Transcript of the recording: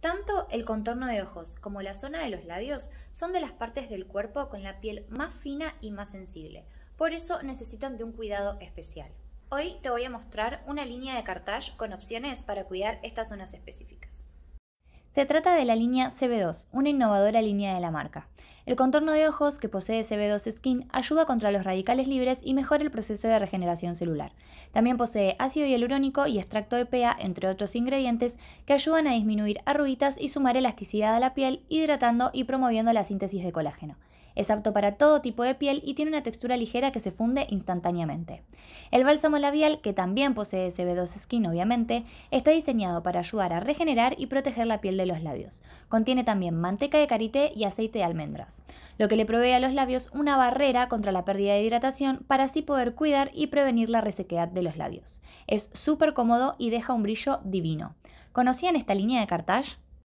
Tanto el contorno de ojos como la zona de los labios son de las partes del cuerpo con la piel más fina y más sensible, por eso necesitan de un cuidado especial. Hoy te voy a mostrar una línea de cartage con opciones para cuidar estas zonas específicas. Se trata de la línea CB2, una innovadora línea de la marca. El contorno de ojos que posee CB2 Skin ayuda contra los radicales libres y mejora el proceso de regeneración celular. También posee ácido hialurónico y extracto de PEA, entre otros ingredientes, que ayudan a disminuir arruguitas y sumar elasticidad a la piel, hidratando y promoviendo la síntesis de colágeno. Es apto para todo tipo de piel y tiene una textura ligera que se funde instantáneamente. El bálsamo labial, que también posee CB2 Skin obviamente, está diseñado para ayudar a regenerar y proteger la piel del los labios. Contiene también manteca de karité y aceite de almendras, lo que le provee a los labios una barrera contra la pérdida de hidratación para así poder cuidar y prevenir la resequedad de los labios. Es súper cómodo y deja un brillo divino. ¿Conocían esta línea de Cartage?